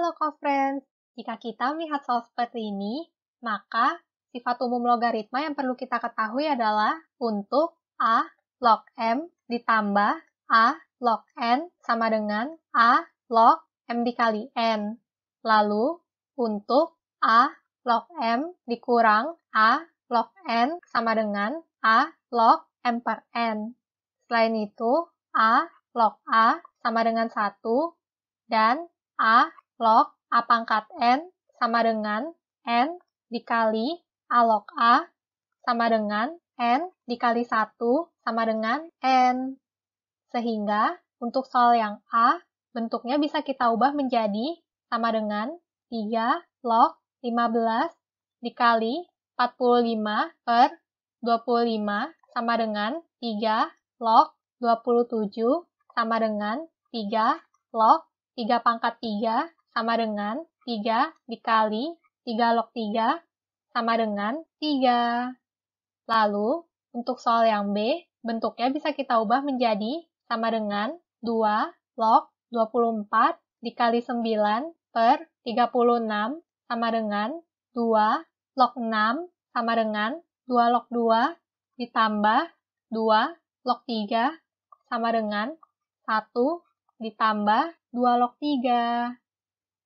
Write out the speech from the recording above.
Halo co-friends, jika kita melihat soal seperti ini, maka sifat umum logaritma yang perlu kita ketahui adalah untuk A log M ditambah A log N sama dengan A log M dikali N. Lalu, untuk A log M dikurang A log N sama dengan A log M per N. Selain itu, A log A sama dengan 1 dan A log A pangkat N sama dengan N dikali A log A sama dengan N dikali 1 sama dengan N. Sehingga untuk soal yang A, bentuknya bisa kita ubah menjadi sama dengan 3 log 15 dikali 45 per 25 sama dengan 3 log 27 sama dengan 3 log 3 pangkat 3 sama dengan 3 dikali 3 log 3 sama dengan 3. Lalu, untuk soal yang B, bentuknya bisa kita ubah menjadi sama dengan 2 log 24 dikali 9 per 36 sama dengan 2 log 6 sama dengan 2 log 2 ditambah 2 log 3 sama dengan 1 ditambah 2 log 3.